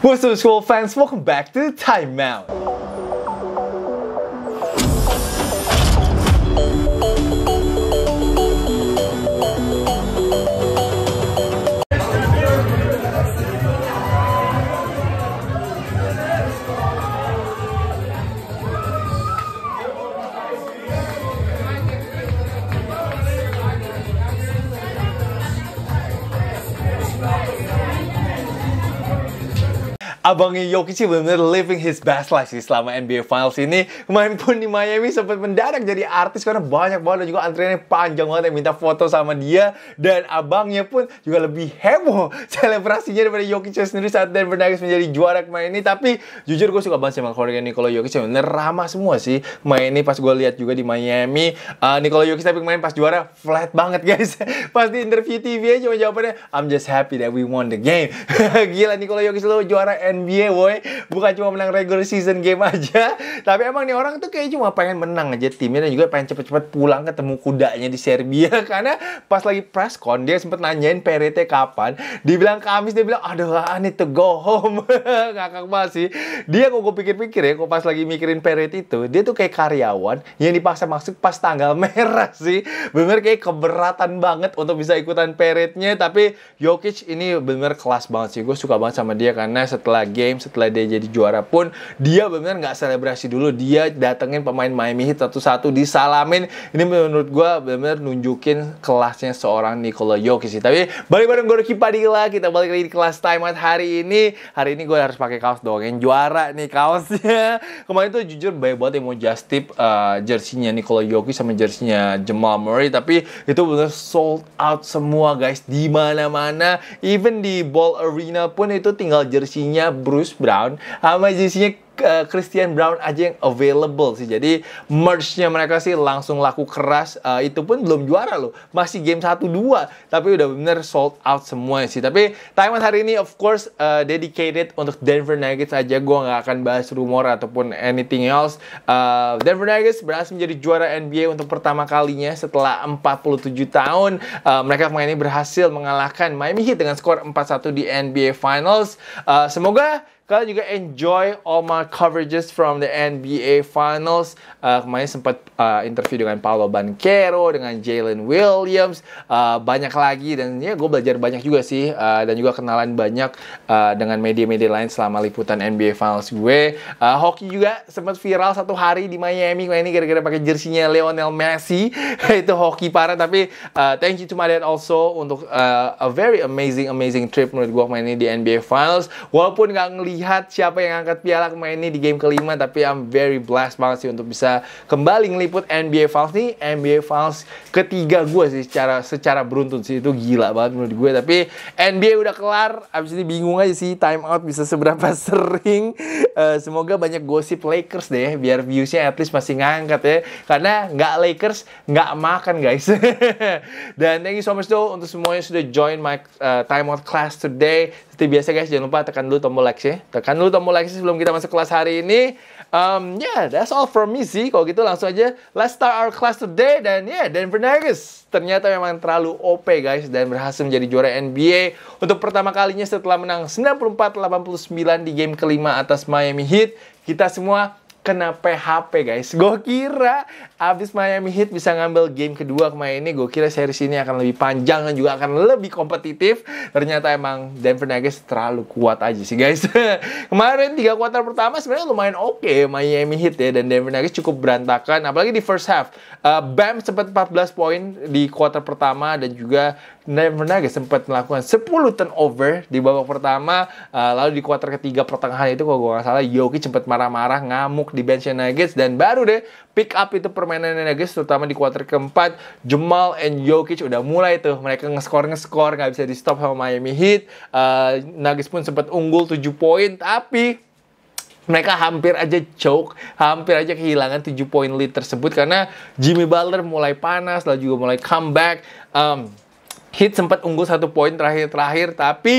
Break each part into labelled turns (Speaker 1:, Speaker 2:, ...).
Speaker 1: What's up, school fans? Welcome back to the Timeout. Abang Jokic bener-bener living his best life sih selama NBA Finals ini. Main pun di Miami sempat mendadak jadi artis karena banyak banget dan juga antriannya panjang banget yang minta foto sama dia. Dan abangnya pun juga lebih heboh selebrasinya daripada Jokic sendiri saat dan Nuggets menjadi juara kemarin ini. Tapi jujur gue suka banget sama keluarga Nikola Jokic bener ramah semua sih. Main ini pas gue lihat juga di Miami uh, Nikola Yoki tapi main pas juara flat banget guys. pas di interview TV aja jawabannya I'm just happy that we won the game. Gila Nikola Yoki selalu juara NBA NBA woi bukan cuma menang regular season game aja tapi emang nih orang tuh kayak cuma pengen menang aja timnya dan juga pengen cepet-cepet pulang ketemu kudanya di Serbia karena pas lagi press con dia sempet nanyain PRT kapan dibilang Kamis dia bilang aduh I need to go home ngakak banget sih dia kok gue pikir-pikir ya kok pas lagi mikirin PRT itu dia tuh kayak karyawan yang dipaksa masuk pas tanggal merah sih bener kayak keberatan banget untuk bisa ikutan peretnya tapi Jokic ini bener kelas banget sih gue suka banget sama dia karena setelah game setelah dia jadi juara pun dia benar nggak selebrasi dulu dia datengin pemain Miami Heat satu-satu disalamin ini menurut gue benar benar nunjukin kelasnya seorang Nikola Jokic sih tapi balik bareng gue Ricky Padilla kita balik lagi di kelas timeout hari ini hari ini gue harus pakai kaos dong yang juara nih kaosnya kemarin tuh jujur banyak banget yang mau just tip uh, jersinya Nikola Jokic sama jersinya Jamal Murray tapi itu benar sold out semua guys di mana-mana even di ball arena pun itu tinggal jersinya Bruce Brown sama jc ke Christian Brown aja yang available sih. Jadi merch-nya mereka sih langsung laku keras. Uh, itu pun belum juara loh. Masih game 1-2. Tapi udah bener sold out semua sih. Tapi Taiwan hari ini of course uh, dedicated untuk Denver Nuggets aja. Gue nggak akan bahas rumor ataupun anything else. Uh, Denver Nuggets berhasil menjadi juara NBA untuk pertama kalinya setelah 47 tahun. Uh, mereka kemarin berhasil mengalahkan Miami Heat dengan skor 4-1 di NBA Finals. Uh, semoga Kalian juga enjoy all my coverages from the NBA Finals. Uh, kemarin sempat uh, interview dengan Paolo Banquero, dengan Jalen Williams, uh, banyak lagi dan ya gue belajar banyak juga sih uh, dan juga kenalan banyak uh, dengan media-media lain selama liputan NBA Finals gue. Uh, hoki juga sempat viral satu hari di Miami ini gara-gara pakai jersinya Lionel Messi. Itu hoki parah tapi uh, thank you to my dad also untuk uh, a very amazing amazing trip menurut gue kemarin ini di NBA Finals. Walaupun nggak ngelihat lihat siapa yang angkat piala kemarin ini di game kelima tapi I'm very blessed banget sih untuk bisa kembali ngeliput NBA Finals nih NBA Finals ketiga gue sih secara secara beruntun sih itu gila banget menurut gue tapi NBA udah kelar abis ini bingung aja sih time out bisa seberapa sering uh, semoga banyak gosip Lakers deh biar viewsnya at least masih ngangkat ya karena nggak Lakers nggak makan guys dan thank you so much though untuk semuanya sudah join my uh, time out class today seperti biasa guys jangan lupa tekan dulu tombol like sih tekan dulu tombol like sebelum kita masuk kelas hari ini. Um, yeah, that's all from me sih. Kalau gitu langsung aja, let's start our class today. Dan yeah, Denver Nuggets ternyata memang terlalu OP guys dan berhasil menjadi juara NBA untuk pertama kalinya setelah menang 94-89 di game kelima atas Miami Heat. Kita semua kena PHP guys. Gue kira abis Miami Heat bisa ngambil game kedua kemarin ini, gue kira series ini akan lebih panjang dan juga akan lebih kompetitif. Ternyata emang Denver Nuggets terlalu kuat aja sih guys. kemarin tiga kuarter pertama sebenarnya lumayan oke okay, Miami Heat ya dan Denver Nuggets cukup berantakan, apalagi di first half. Uh, Bam sempat 14 poin di kuarter pertama dan juga Nuggets sempat melakukan 10 turnover di babak pertama uh, lalu di kuarter ketiga pertengahan itu kalau gue nggak salah Yoki sempat marah-marah ngamuk di bench Nuggets dan baru deh pick up itu permainan Nuggets terutama di kuarter keempat Jamal and Yoki udah mulai tuh mereka ngeskor ngeskor nggak bisa di stop sama Miami Heat uh, Nuggets pun sempat unggul 7 poin tapi mereka hampir aja choke, hampir aja kehilangan 7 poin lead tersebut karena Jimmy Butler mulai panas, lalu juga mulai comeback. Um, Heat sempat unggul satu poin terakhir-terakhir, tapi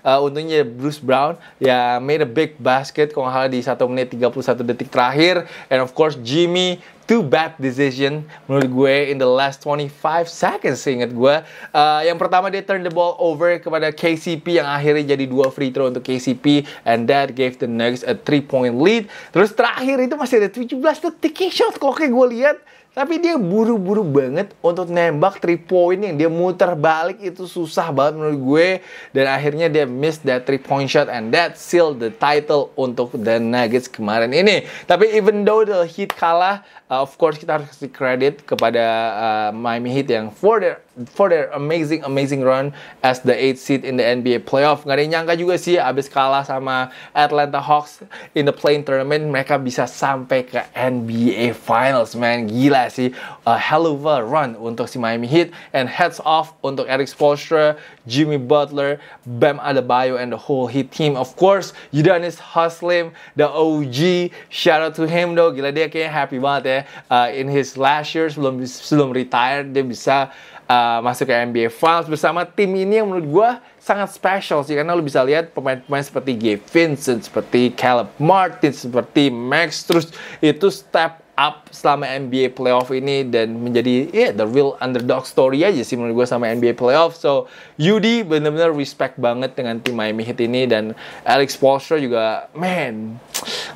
Speaker 1: uh, untungnya Bruce Brown ya made a big basket kalau hal di satu menit 31 detik terakhir. And of course Jimmy two bad decision menurut gue in the last 25 seconds inget gue. Uh, yang pertama dia turn the ball over kepada KCP yang akhirnya jadi dua free throw untuk KCP and that gave the Nuggets a three point lead. Terus terakhir itu masih ada 17 detik shot kalau kayak gue lihat tapi dia buru-buru banget untuk nembak 3 point yang dia muter balik itu susah banget menurut gue. Dan akhirnya dia miss that 3 point shot and that seal the title untuk the Nuggets kemarin ini. Tapi even though the Heat kalah, uh, of course kita harus kasih credit kepada uh, Miami Heat yang for their for their amazing amazing run as the 8 th seed in the NBA playoff. Gak ada yang nyangka juga sih abis kalah sama Atlanta Hawks in the playing tournament mereka bisa sampai ke NBA Finals man. Gila si A hell of a run untuk si Miami Heat and heads off untuk Eric Spoelstra, Jimmy Butler, Bam Adebayo and the whole Heat team. Of course, Yudanis Haslem, the OG. Shout out to him though. Gila dia kayak happy banget ya. Uh, in his last year sebelum sebelum retire dia bisa uh, masuk ke NBA Finals bersama tim ini yang menurut gue sangat special sih karena lo bisa lihat pemain-pemain seperti Gabe Vincent, seperti Caleb Martin, seperti Max terus itu step up selama NBA playoff ini dan menjadi yeah, the real underdog story aja sih menurut gue sama NBA playoff. So Yudi benar-benar respect banget dengan tim Miami Heat ini dan Alex Polstra juga man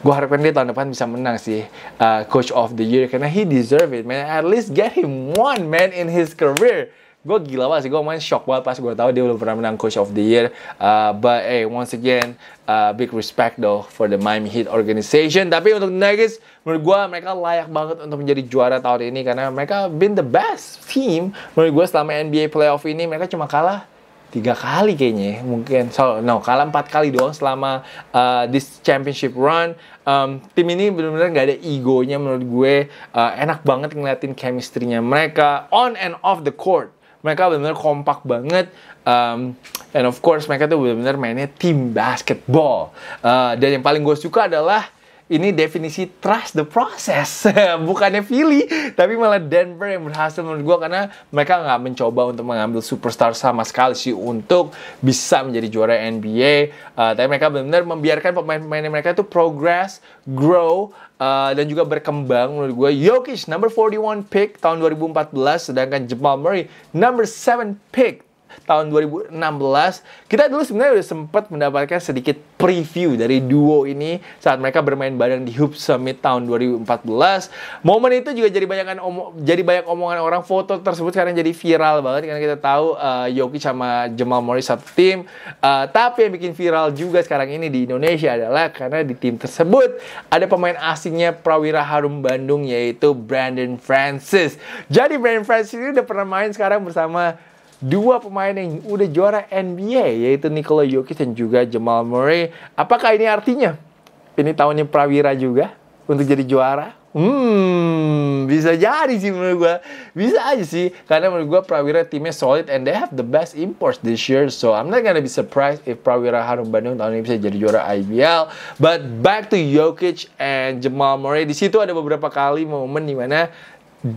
Speaker 1: gue harapkan dia tahun depan bisa menang sih uh, coach of the year karena he deserve it man at least get him one man in his career gue gila banget sih gue main shock banget pas gue tau dia belum pernah menang coach of the year uh, but hey once again uh, big respect though for the Miami Heat organization tapi untuk Nuggets menurut gue mereka layak banget untuk menjadi juara tahun ini karena mereka been the best team menurut gue selama NBA playoff ini mereka cuma kalah tiga kali kayaknya ya. mungkin so no kalah empat kali doang selama uh, this championship run um, tim ini benar-benar gak ada egonya menurut gue uh, enak banget ngeliatin chemistry-nya mereka on and off the court mereka benar-benar kompak banget um, and of course mereka tuh benar-benar mainnya tim basketball uh, dan yang paling gue suka adalah ini definisi trust the process. Bukannya Philly, tapi malah Denver yang berhasil menurut gue karena mereka nggak mencoba untuk mengambil superstar sama sekali sih untuk bisa menjadi juara NBA. Uh, eh, tapi mereka benar-benar membiarkan pemain-pemain mereka itu progress, grow, Uh, dan juga berkembang menurut gue. Jokic number 41 pick tahun 2014 sedangkan Jamal Murray number 7 pick tahun 2016 kita dulu sebenarnya udah sempat mendapatkan sedikit preview dari duo ini saat mereka bermain bareng di Hoop Summit tahun 2014 momen itu juga jadi banyak jadi banyak omongan orang foto tersebut sekarang jadi viral banget karena kita tahu uh, eh, Yogi sama Jamal Morris satu tim uh, tapi yang bikin viral juga sekarang ini di Indonesia adalah karena di tim tersebut ada pemain asingnya Prawira Harum Bandung yaitu Brandon Francis jadi Brandon Francis ini udah pernah main sekarang bersama dua pemain yang udah juara NBA yaitu Nikola Jokic dan juga Jamal Murray. Apakah ini artinya ini tahunnya Prawira juga untuk jadi juara? Hmm, bisa jadi sih menurut gue. Bisa aja sih, karena menurut gue Prawira timnya solid and they have the best imports this year. So I'm not gonna be surprised if Prawira Harum Bandung tahun ini bisa jadi juara IBL. But back to Jokic and Jamal Murray. Di situ ada beberapa kali momen dimana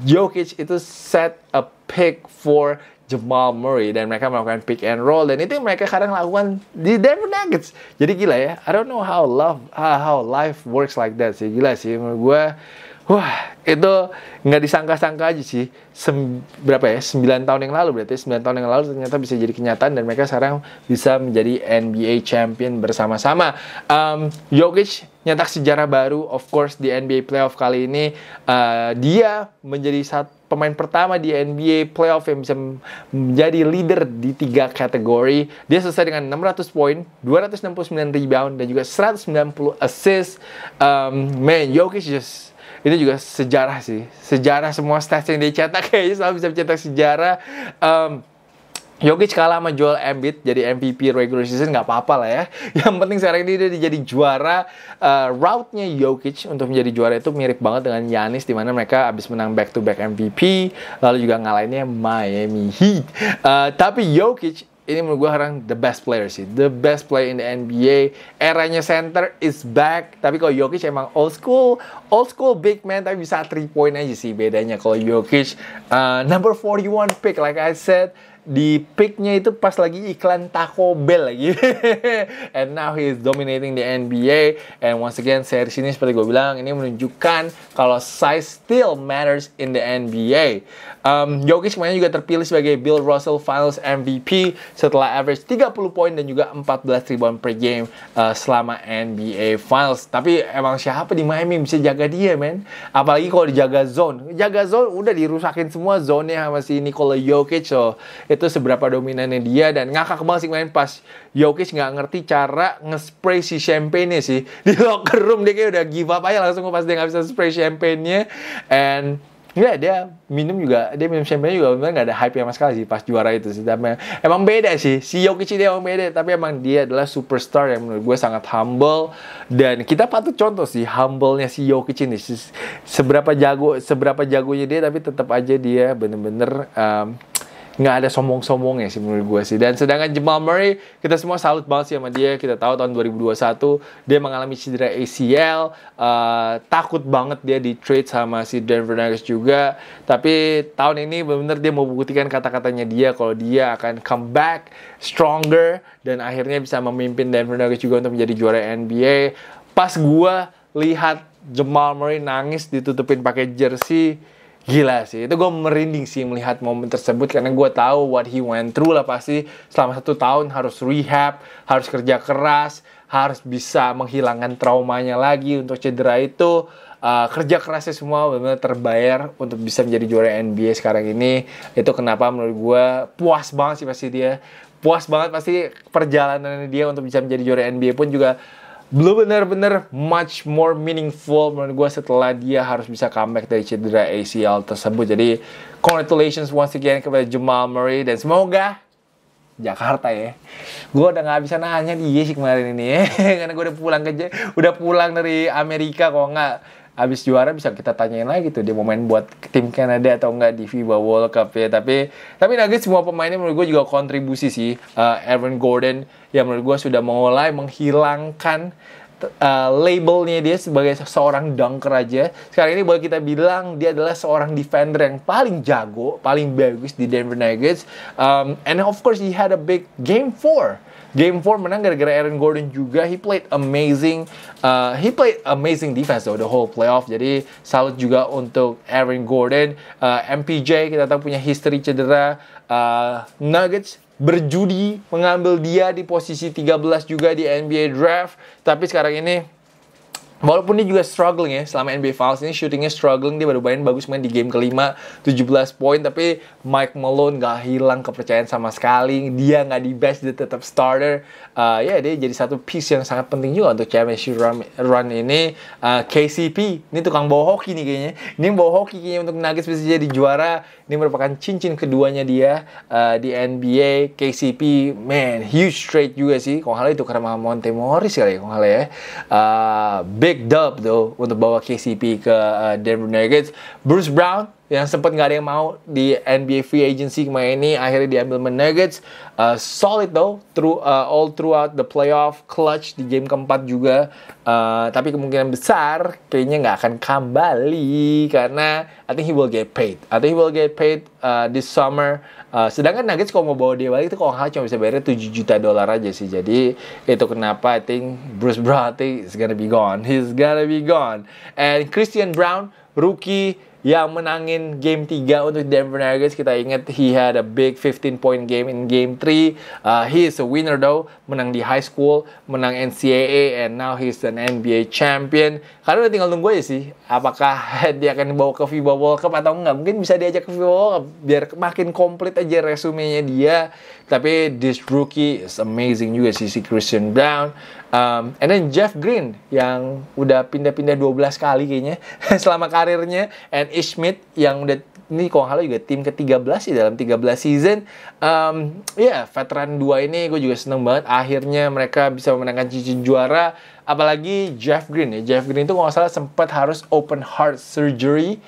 Speaker 1: Jokic itu set a pick for Jamal Murray dan mereka melakukan pick and roll dan itu yang mereka kadang lakukan di Denver Nuggets. Jadi gila ya. I don't know how love how, how life works like that sih. Gila sih menurut gue. Wah, itu nggak disangka-sangka aja sih. Sem berapa ya? 9 tahun yang lalu berarti 9 tahun yang lalu ternyata bisa jadi kenyataan dan mereka sekarang bisa menjadi NBA champion bersama-sama. Um, Jokic nyetak sejarah baru of course di NBA playoff kali ini. Uh, dia menjadi satu pemain pertama di NBA playoff yang bisa menjadi leader di tiga kategori. Dia selesai dengan 600 poin, 269 rebound, dan juga 190 assist. Um, man, Jokic just ini juga sejarah sih. Sejarah semua stats yang dia cetak kayaknya selalu bisa mencetak sejarah. Um, Jokic kalah sama Joel Embiid jadi MVP regular season nggak apa-apa lah ya. Yang penting sekarang ini dia jadi juara. Uh, route-nya Jokic untuk menjadi juara itu mirip banget dengan Yanis di mana mereka habis menang back to back MVP lalu juga ngalahinnya Miami Heat. Uh, tapi Jokic ini menurut gue orang the best player sih. The best player in the NBA. Eranya center is back. Tapi kalau Jokic emang old school. Old school big man tapi bisa 3 point aja sih bedanya. Kalau Jokic uh, number 41 pick like I said di picknya itu pas lagi iklan Taco Bell lagi. and now he is dominating the NBA. And once again, seri sini seperti gue bilang, ini menunjukkan kalau size still matters in the NBA. Um, Jokic kemarin juga terpilih sebagai Bill Russell Finals MVP setelah average 30 poin dan juga 14 rebound per game uh, selama NBA Finals. Tapi emang siapa di Miami bisa jaga dia, men? Apalagi kalau dijaga zone. Jaga zone udah dirusakin semua zone-nya sama si Nikola Jokic. So, itu seberapa dominannya dia dan ngakak banget sih main pas Jokic nggak ngerti cara nge-spray si champagne sih di locker room dia kayak udah give up aja langsung pas dia nggak bisa spray champagne-nya and yeah, dia minum juga, dia minum champagne juga benar nggak ada hype sama sekali sih pas juara itu sih. Tapi emang beda sih, si Jokic dia emang beda, tapi emang dia adalah superstar yang menurut gue sangat humble dan kita patut contoh sih humble-nya si Jokic ini. Seberapa jago, seberapa jagonya dia tapi tetap aja dia bener-bener um, nggak ada sombong-sombongnya sih menurut gue sih. Dan sedangkan Jamal Murray, kita semua salut banget sih sama dia. Kita tahu tahun 2021 dia mengalami cedera ACL, uh, eh, takut banget dia di trade sama si Denver Nuggets juga. Tapi tahun ini benar-benar dia mau buktikan kata-katanya dia kalau dia akan comeback stronger dan akhirnya bisa memimpin Denver Nuggets juga untuk menjadi juara NBA. Pas gue lihat Jamal Murray nangis ditutupin pakai jersey gila sih itu gue merinding sih melihat momen tersebut karena gue tahu what he went through lah pasti selama satu tahun harus rehab harus kerja keras harus bisa menghilangkan traumanya lagi untuk cedera itu uh, kerja kerasnya semua benar-benar terbayar untuk bisa menjadi juara NBA sekarang ini itu kenapa menurut gue puas banget sih pasti dia puas banget pasti perjalanan dia untuk bisa menjadi juara NBA pun juga belum benar-benar much more meaningful menurut gue setelah dia harus bisa comeback dari cedera ACL tersebut. Jadi congratulations once again kepada Jamal Murray dan semoga Jakarta ya. Gue udah nggak bisa nanya di iya sih kemarin ini ya. Karena gue udah pulang ke udah pulang dari Amerika kok nggak abis juara bisa kita tanyain lagi tuh dia mau main buat tim Kanada atau enggak di FIBA World Cup ya tapi tapi Nuggets semua pemainnya menurut gue juga kontribusi sih uh, eh, Aaron Gordon yang menurut gue sudah mulai menghilangkan uh, labelnya dia sebagai seorang dunker aja sekarang ini boleh kita bilang dia adalah seorang defender yang paling jago paling bagus di Denver Nuggets um, and of course he had a big game 4 Game 4 menang gara-gara Aaron Gordon juga. He played amazing. Uh, he played amazing defense though the whole playoff. Jadi salut juga untuk Aaron Gordon. Uh, MPJ kita tahu punya history cedera. Uh, Nuggets berjudi mengambil dia di posisi 13 juga di NBA draft. Tapi sekarang ini Walaupun dia juga struggling ya selama NBA Finals ini shootingnya struggling dia baru main bagus main di game kelima 17 poin tapi Mike Malone gak hilang kepercayaan sama sekali dia gak di best dia tetap starter uh, ya yeah, dia jadi satu piece yang sangat penting juga untuk championship run, run ini uh, eh, KCP ini tukang bawa hoki nih kayaknya ini bawa hoki kayaknya untuk Nuggets bisa jadi juara ini merupakan cincin keduanya dia uh, di NBA KCP man huge trade juga sih kalau itu karena Monte Morris kali ya kalau ya uh, big dub though on the bawa KCP ke uh, uh, Denver Nuggets. Bruce Brown yang sempat nggak ada yang mau di NBA free agency kemarin ini akhirnya diambil sama Nuggets uh, solid though through uh, all throughout the playoff clutch di game keempat juga uh, tapi kemungkinan besar kayaknya nggak akan kembali karena I think he will get paid I think he will get paid uh, this summer uh, sedangkan Nuggets kalau mau bawa dia balik itu kalau nggak cuma bisa bayar 7 juta dolar aja sih jadi itu kenapa I think Bruce think is gonna be gone he's gonna be gone and Christian Brown rookie yang menangin game 3 untuk Denver Nuggets. Kita ingat he had a big 15 point game in game 3. Uh, he is a winner though, menang di high school, menang NCAA and now he's an NBA champion. Karena udah tinggal nunggu aja sih apakah dia akan dibawa ke FIBA World Cup atau enggak. Mungkin bisa diajak ke FIBA World Cup biar makin komplit aja resumenya dia. Tapi this rookie is amazing juga sih si Christian Brown. Um, and then Jeff Green yang udah pindah-pindah 12 kali kayaknya selama karirnya and Ish Smith yang udah ini kalau halo juga tim ke-13 sih dalam 13 season. Um, ya, yeah, veteran dua ini gue juga seneng banget akhirnya mereka bisa memenangkan cincin juara apalagi Jeff Green ya. Jeff Green itu kalau salah sempat harus open heart surgery.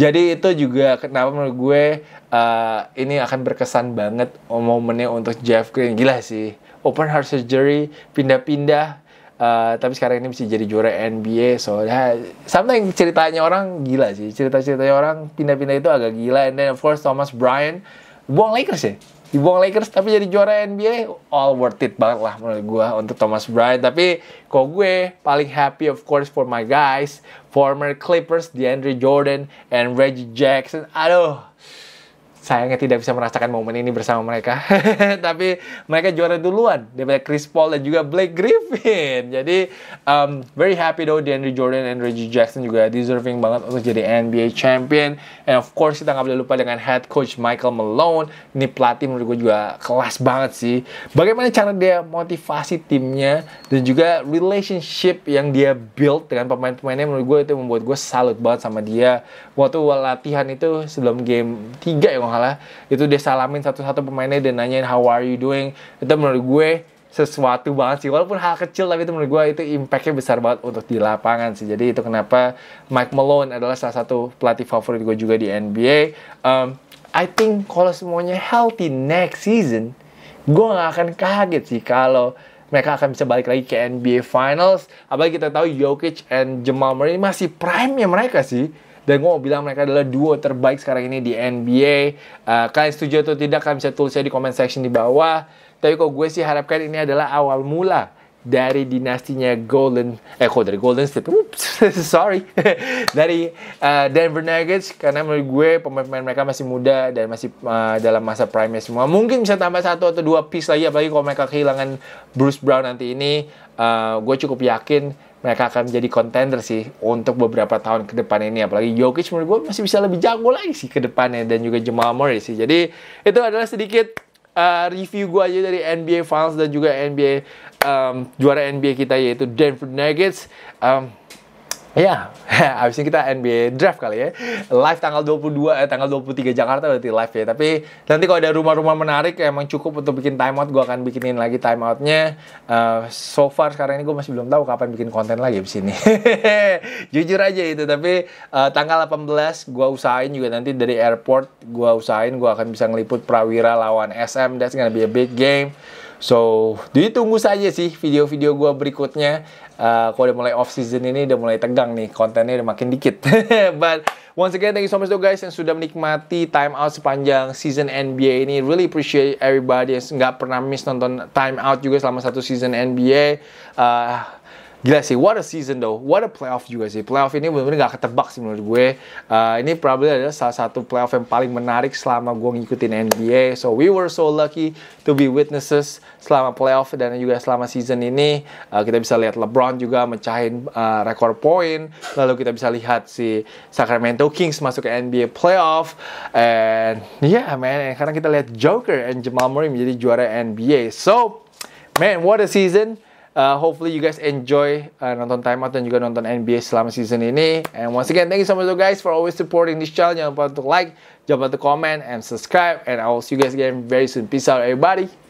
Speaker 1: Jadi itu juga kenapa menurut gue uh, ini akan berkesan banget momennya untuk Jeff Green. Gila sih open heart surgery, pindah-pindah. Uh, tapi sekarang ini bisa jadi juara NBA so ya sometimes ceritanya orang gila sih cerita-ceritanya orang pindah-pindah itu agak gila and then of course Thomas Bryant buang Lakers ya dibuang Lakers tapi jadi juara NBA all worth it banget lah menurut gue untuk Thomas Bryant tapi kok gue paling happy of course for my guys former Clippers DeAndre Jordan and Reggie Jackson aduh sayangnya tidak bisa merasakan momen ini bersama mereka. Tapi mereka juara duluan daripada Chris Paul dan juga Blake Griffin. Jadi um, very happy though DeAndre Jordan and Reggie Jackson juga deserving banget untuk jadi NBA champion. And of course kita nggak boleh lupa dengan head coach Michael Malone. Ini pelatih menurut gue juga kelas banget sih. Bagaimana cara dia motivasi timnya dan juga relationship yang dia build dengan pemain-pemainnya menurut gue itu membuat gue salut banget sama dia. Waktu latihan itu sebelum game 3 yang salah itu dia salamin satu-satu pemainnya dan nanyain how are you doing itu menurut gue sesuatu banget sih walaupun hal kecil tapi itu menurut gue itu impactnya besar banget untuk di lapangan sih jadi itu kenapa Mike Malone adalah salah satu pelatih favorit gue juga di NBA um, I think kalau semuanya healthy next season gue gak akan kaget sih kalau mereka akan bisa balik lagi ke NBA Finals apalagi kita tahu Jokic and Jamal Murray masih prime ya mereka sih dan gue mau bilang mereka adalah duo terbaik sekarang ini di NBA uh, eh, kalian setuju atau tidak kalian bisa tulisnya di comment section di bawah tapi kok gue sih harapkan ini adalah awal mula dari dinastinya Golden eh kok dari Golden State Oops, sorry dari uh, Denver Nuggets karena menurut gue pemain-pemain mereka masih muda dan masih uh, dalam masa prime semua mungkin bisa tambah satu atau dua piece lagi apalagi kalau mereka kehilangan Bruce Brown nanti ini uh, gue cukup yakin mereka akan menjadi contender sih untuk beberapa tahun ke depan ini. Apalagi Jokic menurut gue masih bisa lebih jago lagi sih ke depannya dan juga Jamal Murray sih. Jadi itu adalah sedikit uh, review gue aja dari NBA Finals dan juga NBA um, juara NBA kita yaitu Denver Nuggets. Um, Ya, habis ini kita NBA draft kali ya. Live tanggal 22 eh tanggal 23 Jakarta berarti live ya. Tapi nanti kalau ada rumah-rumah menarik emang cukup untuk bikin timeout, gua akan bikinin lagi timeoutnya. Uh, so far sekarang ini gue masih belum tahu kapan bikin konten lagi di sini. Jujur aja itu. Tapi uh, tanggal 18 gua usahain juga nanti dari airport gua usahain gua akan bisa ngeliput Prawira lawan SM. That's gonna be a big game. So, ditunggu saja sih video-video gue berikutnya uh, kalau udah mulai off season ini udah mulai tegang nih kontennya udah makin dikit but once again thank you so much to guys yang sudah menikmati time out sepanjang season NBA ini really appreciate everybody yang nggak pernah miss nonton time out juga selama satu season NBA uh, eh, Gila sih, what a season though. What a playoff juga sih. Playoff ini benar-benar gak ketebak sih menurut gue. Uh, ini probably adalah salah satu playoff yang paling menarik selama gue ngikutin NBA. So we were so lucky to be witnesses selama playoff dan juga selama season ini. Uh, kita bisa lihat LeBron juga mencahin uh, rekor poin. Lalu kita bisa lihat si Sacramento Kings masuk ke NBA playoff. And yeah man, and karena kita lihat Joker and Jamal Murray menjadi juara NBA. So man, what a season. Uh, hopefully you guys enjoy uh, nonton timeout dan juga nonton NBA selama season ini. And once again, thank you so much guys for always supporting this channel. Jangan lupa untuk like, jangan lupa untuk comment and subscribe. And I will see you guys again very soon. Peace out everybody.